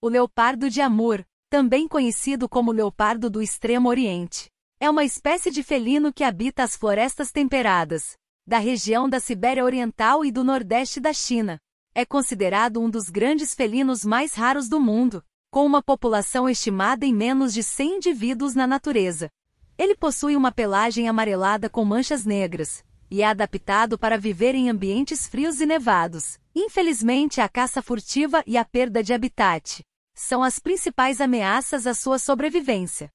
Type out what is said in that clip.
O leopardo de Amur, também conhecido como leopardo do Extremo Oriente, é uma espécie de felino que habita as florestas temperadas da região da Sibéria Oriental e do Nordeste da China. É considerado um dos grandes felinos mais raros do mundo, com uma população estimada em menos de 100 indivíduos na natureza. Ele possui uma pelagem amarelada com manchas negras e é adaptado para viver em ambientes frios e nevados. Infelizmente, a caça furtiva e a perda de habitat são as principais ameaças à sua sobrevivência.